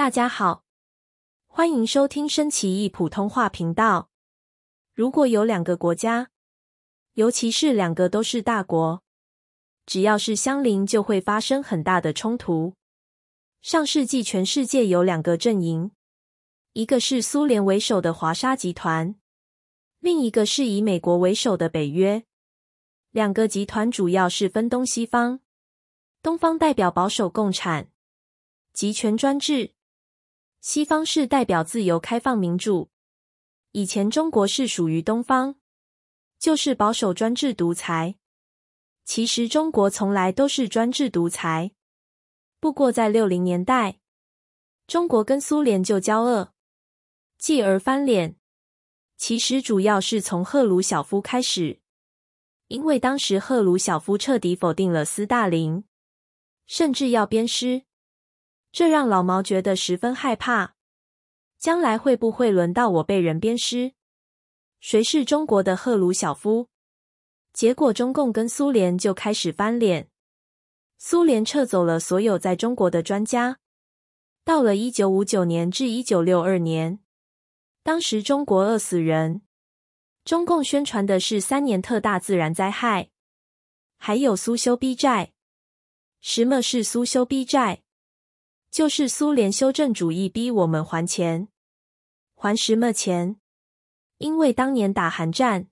大家好，欢迎收听升奇异普通话频道。如果有两个国家，尤其是两个都是大国，只要是相邻，就会发生很大的冲突。上世纪，全世界有两个阵营，一个是苏联为首的华沙集团，另一个是以美国为首的北约。两个集团主要是分东西方，东方代表保守共产、集权专制。西方是代表自由、开放、民主。以前中国是属于东方，就是保守、专制、独裁。其实中国从来都是专制独裁，不过在六零年代，中国跟苏联就交恶，继而翻脸。其实主要是从赫鲁晓夫开始，因为当时赫鲁晓夫彻底否定了斯大林，甚至要鞭尸。这让老毛觉得十分害怕，将来会不会轮到我被人鞭尸？谁是中国的赫鲁晓夫？结果中共跟苏联就开始翻脸，苏联撤走了所有在中国的专家。到了一九五九年至一九六二年，当时中国饿死人，中共宣传的是三年特大自然灾害，还有苏修逼债，什么是苏修逼债？就是苏联修正主义逼我们还钱，还什么钱？因为当年打韩战，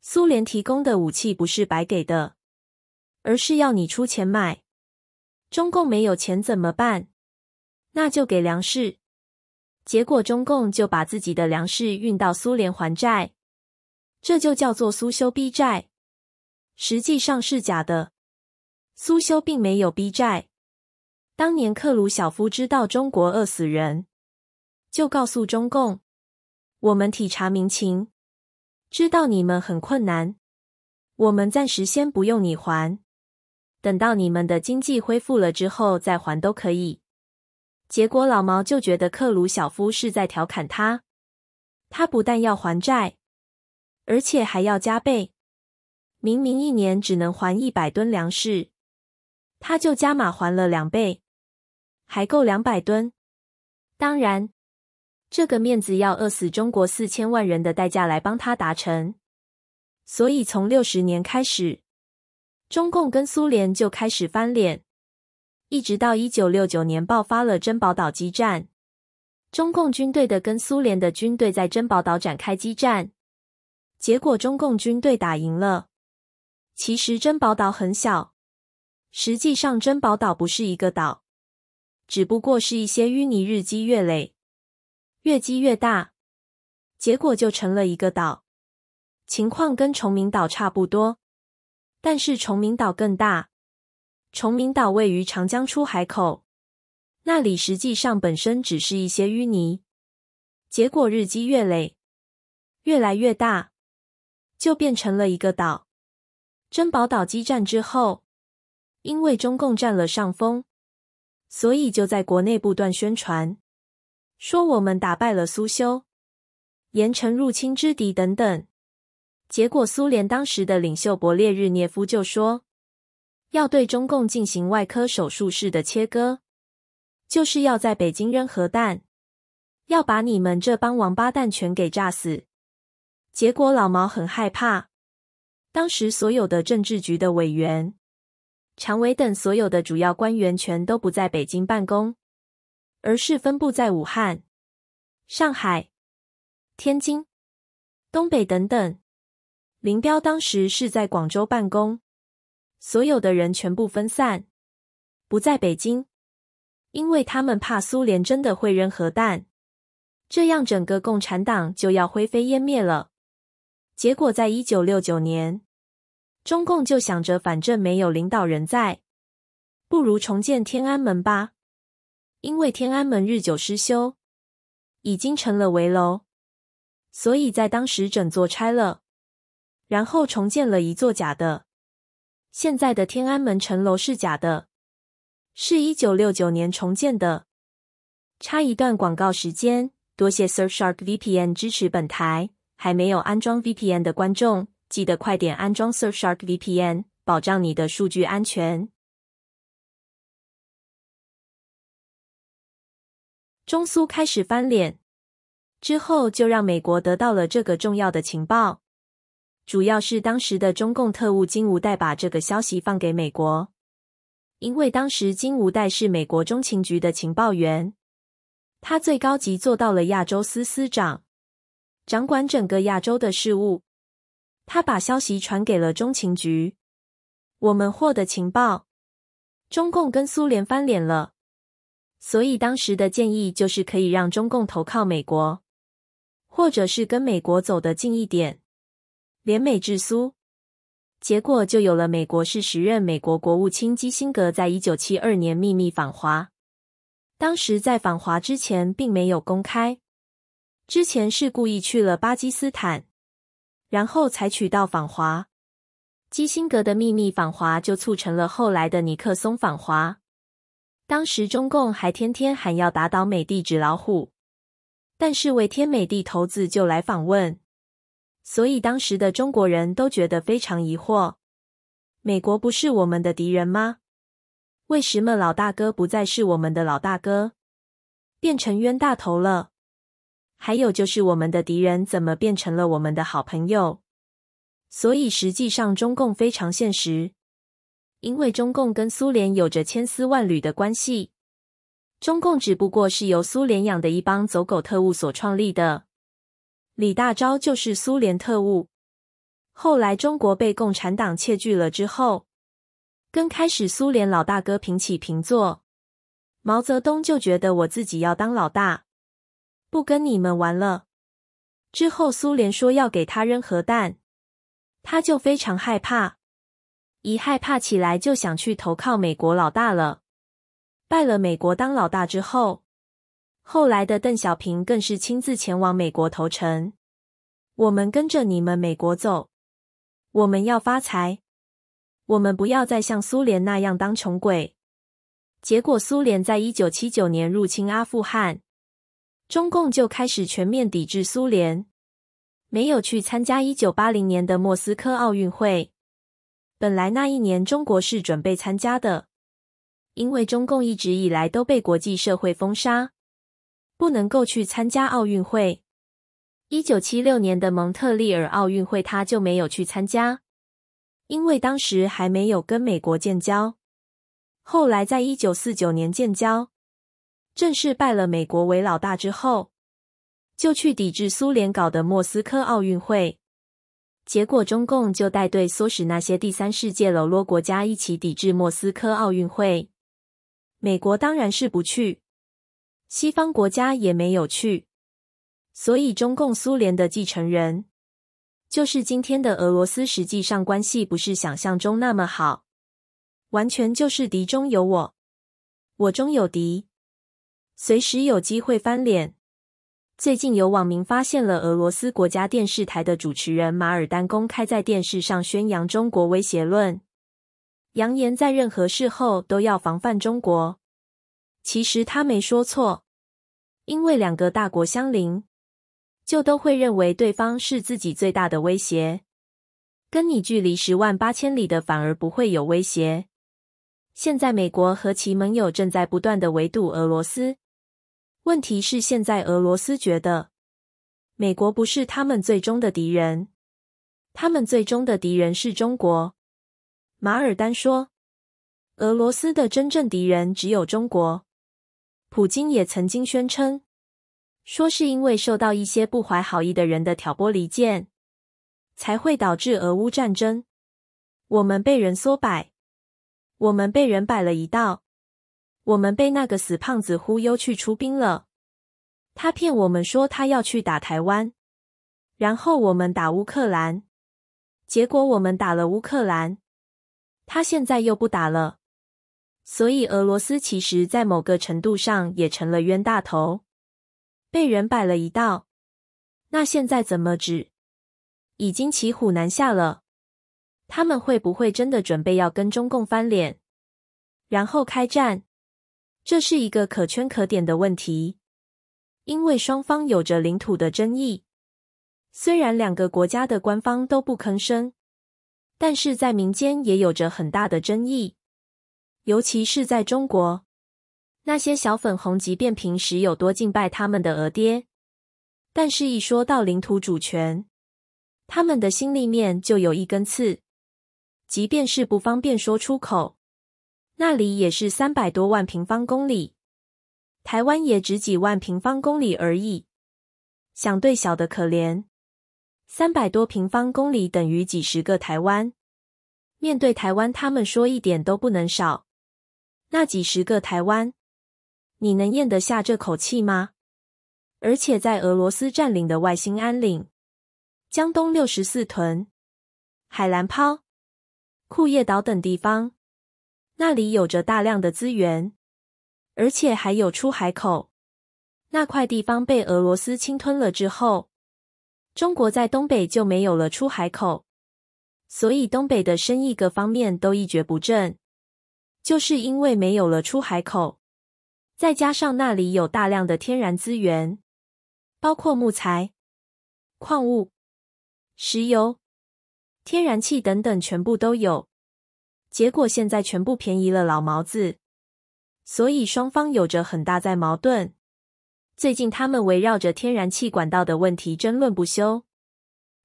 苏联提供的武器不是白给的，而是要你出钱买。中共没有钱怎么办？那就给粮食。结果中共就把自己的粮食运到苏联还债，这就叫做苏修逼债，实际上是假的。苏修并没有逼债。当年克鲁晓夫知道中国饿死人，就告诉中共：“我们体察民情，知道你们很困难，我们暂时先不用你还，等到你们的经济恢复了之后再还都可以。”结果老毛就觉得克鲁晓夫是在调侃他，他不但要还债，而且还要加倍。明明一年只能还一百吨粮食，他就加码还了两倍。还够两百吨，当然，这个面子要饿死中国四千万人的代价来帮他达成。所以，从六十年开始，中共跟苏联就开始翻脸，一直到一九六九年爆发了珍宝岛激战。中共军队的跟苏联的军队在珍宝岛展开激战，结果中共军队打赢了。其实，珍宝岛很小，实际上珍宝岛不是一个岛。只不过是一些淤泥，日积月累，越积越大，结果就成了一个岛。情况跟崇明岛差不多，但是崇明岛更大。崇明岛位于长江出海口，那里实际上本身只是一些淤泥，结果日积月累，越来越大，就变成了一个岛。珍宝岛激战之后，因为中共占了上风。所以就在国内不断宣传，说我们打败了苏修，严惩入侵之敌等等。结果苏联当时的领袖勃列日涅夫就说，要对中共进行外科手术式的切割，就是要在北京扔核弹，要把你们这帮王八蛋全给炸死。结果老毛很害怕，当时所有的政治局的委员。常委等所有的主要官员全都不在北京办公，而是分布在武汉、上海、天津、东北等等。林彪当时是在广州办公，所有的人全部分散，不在北京，因为他们怕苏联真的会扔核弹，这样整个共产党就要灰飞烟灭了。结果，在一九六九年。中共就想着，反正没有领导人在，不如重建天安门吧。因为天安门日久失修，已经成了危楼，所以在当时整座拆了，然后重建了一座假的。现在的天安门城楼是假的，是一九六九年重建的。插一段广告时间，多谢 Surfshark VPN 支持本台。还没有安装 VPN 的观众。记得快点安装 Surfshark VPN，保障你的数据安全。中苏开始翻脸之后，就让美国得到了这个重要的情报。主要是当时的中共特务金吾代把这个消息放给美国，因为当时金吾代是美国中情局的情报员，他最高级做到了亚洲司司长，掌管整个亚洲的事务。他把消息传给了中情局，我们获得情报，中共跟苏联翻脸了，所以当时的建议就是可以让中共投靠美国，或者是跟美国走得近一点，联美制苏。结果就有了美国是时任美国国务卿基辛格在一九七二年秘密访华，当时在访华之前并没有公开，之前是故意去了巴基斯坦。然后采取到访华，基辛格的秘密访华就促成了后来的尼克松访华。当时中共还天天喊要打倒美帝纸老虎，但是为天美帝头子就来访问，所以当时的中国人都觉得非常疑惑：美国不是我们的敌人吗？为什么老大哥不再是我们的老大哥，变成冤大头了？还有就是，我们的敌人怎么变成了我们的好朋友？所以实际上，中共非常现实，因为中共跟苏联有着千丝万缕的关系。中共只不过是由苏联养的一帮走狗特务所创立的。李大钊就是苏联特务。后来中国被共产党窃据了之后，跟开始苏联老大哥平起平坐。毛泽东就觉得我自己要当老大。不跟你们玩了。之后，苏联说要给他扔核弹，他就非常害怕。一害怕起来，就想去投靠美国老大了。拜了美国当老大之后，后来的邓小平更是亲自前往美国投诚。我们跟着你们美国走，我们要发财，我们不要再像苏联那样当穷鬼。结果，苏联在一九七九年入侵阿富汗。中共就开始全面抵制苏联，没有去参加一九八零年的莫斯科奥运会。本来那一年中国是准备参加的，因为中共一直以来都被国际社会封杀，不能够去参加奥运会。一九七六年的蒙特利尔奥运会，他就没有去参加，因为当时还没有跟美国建交。后来在一九四九年建交。正式拜了美国为老大之后，就去抵制苏联搞的莫斯科奥运会。结果中共就带队唆使那些第三世界喽啰国家一起抵制莫斯科奥运会。美国当然是不去，西方国家也没有去。所以中共、苏联的继承人，就是今天的俄罗斯，实际上关系不是想象中那么好，完全就是敌中有我，我中有敌。随时有机会翻脸。最近有网民发现了俄罗斯国家电视台的主持人马尔丹公开在电视上宣扬中国威胁论，扬言在任何事后都要防范中国。其实他没说错，因为两个大国相邻，就都会认为对方是自己最大的威胁。跟你距离十万八千里的反而不会有威胁。现在美国和其盟友正在不断的围堵俄罗斯。问题是，现在俄罗斯觉得美国不是他们最终的敌人，他们最终的敌人是中国。马尔丹说，俄罗斯的真正敌人只有中国。普京也曾经宣称，说是因为受到一些不怀好意的人的挑拨离间，才会导致俄乌战争。我们被人唆摆，我们被人摆了一道。我们被那个死胖子忽悠去出兵了，他骗我们说他要去打台湾，然后我们打乌克兰，结果我们打了乌克兰，他现在又不打了，所以俄罗斯其实，在某个程度上也成了冤大头，被人摆了一道。那现在怎么止？已经骑虎难下了，他们会不会真的准备要跟中共翻脸，然后开战？这是一个可圈可点的问题，因为双方有着领土的争议。虽然两个国家的官方都不吭声，但是在民间也有着很大的争议，尤其是在中国，那些小粉红，即便平时有多敬拜他们的俄爹，但是一说到领土主权，他们的心里面就有一根刺，即便是不方便说出口。那里也是三百多万平方公里，台湾也只几万平方公里而已，相对小的可怜。三百多平方公里等于几十个台湾。面对台湾，他们说一点都不能少，那几十个台湾，你能咽得下这口气吗？而且在俄罗斯占领的外兴安岭、江东六十四屯、海兰泡、库页岛等地方。那里有着大量的资源，而且还有出海口。那块地方被俄罗斯侵吞了之后，中国在东北就没有了出海口，所以东北的生意各方面都一蹶不振。就是因为没有了出海口，再加上那里有大量的天然资源，包括木材、矿物、石油、天然气等等，全部都有。结果现在全部便宜了老毛子，所以双方有着很大在矛盾。最近他们围绕着天然气管道的问题争论不休。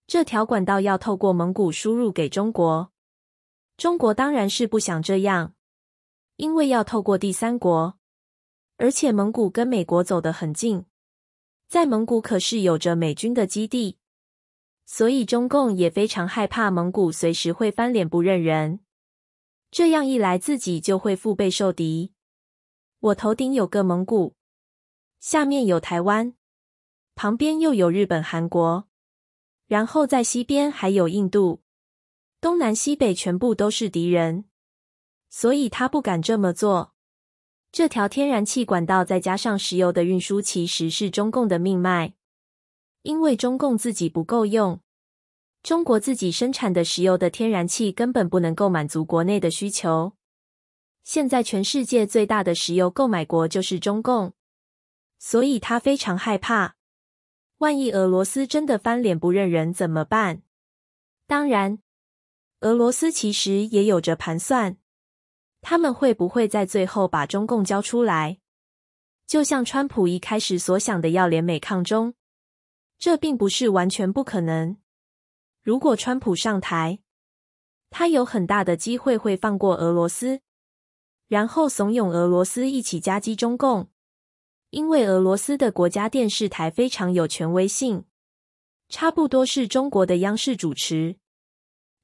这条管道要透过蒙古输入给中国，中国当然是不想这样，因为要透过第三国，而且蒙古跟美国走得很近，在蒙古可是有着美军的基地，所以中共也非常害怕蒙古随时会翻脸不认人。这样一来，自己就会腹背受敌。我头顶有个蒙古，下面有台湾，旁边又有日本、韩国，然后在西边还有印度，东南西北全部都是敌人，所以他不敢这么做。这条天然气管道再加上石油的运输，其实是中共的命脉，因为中共自己不够用。中国自己生产的石油的天然气根本不能够满足国内的需求。现在全世界最大的石油购买国就是中共，所以他非常害怕，万一俄罗斯真的翻脸不认人怎么办？当然，俄罗斯其实也有着盘算，他们会不会在最后把中共交出来？就像川普一开始所想的，要联美抗中，这并不是完全不可能。如果川普上台，他有很大的机会会放过俄罗斯，然后怂恿俄罗斯一起夹击中共。因为俄罗斯的国家电视台非常有权威性，差不多是中国的央视主持，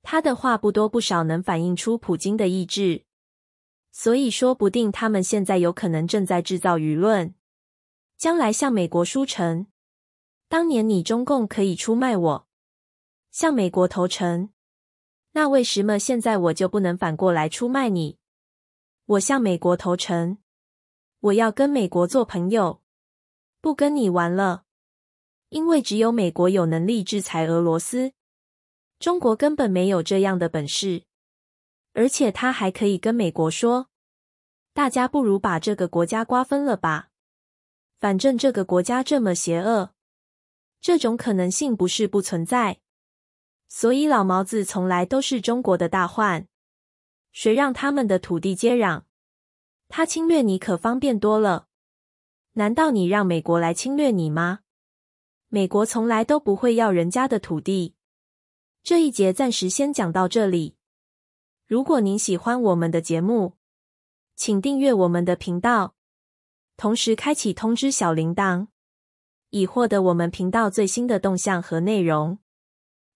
他的话不多不少，能反映出普京的意志。所以，说不定他们现在有可能正在制造舆论，将来向美国输诚。当年你中共可以出卖我。向美国投诚，那为什么现在我就不能反过来出卖你？我向美国投诚，我要跟美国做朋友，不跟你玩了。因为只有美国有能力制裁俄罗斯，中国根本没有这样的本事。而且他还可以跟美国说：“大家不如把这个国家瓜分了吧，反正这个国家这么邪恶。”这种可能性不是不存在。所以老毛子从来都是中国的大患，谁让他们的土地接壤？他侵略你可方便多了。难道你让美国来侵略你吗？美国从来都不会要人家的土地。这一节暂时先讲到这里。如果您喜欢我们的节目，请订阅我们的频道，同时开启通知小铃铛，以获得我们频道最新的动向和内容。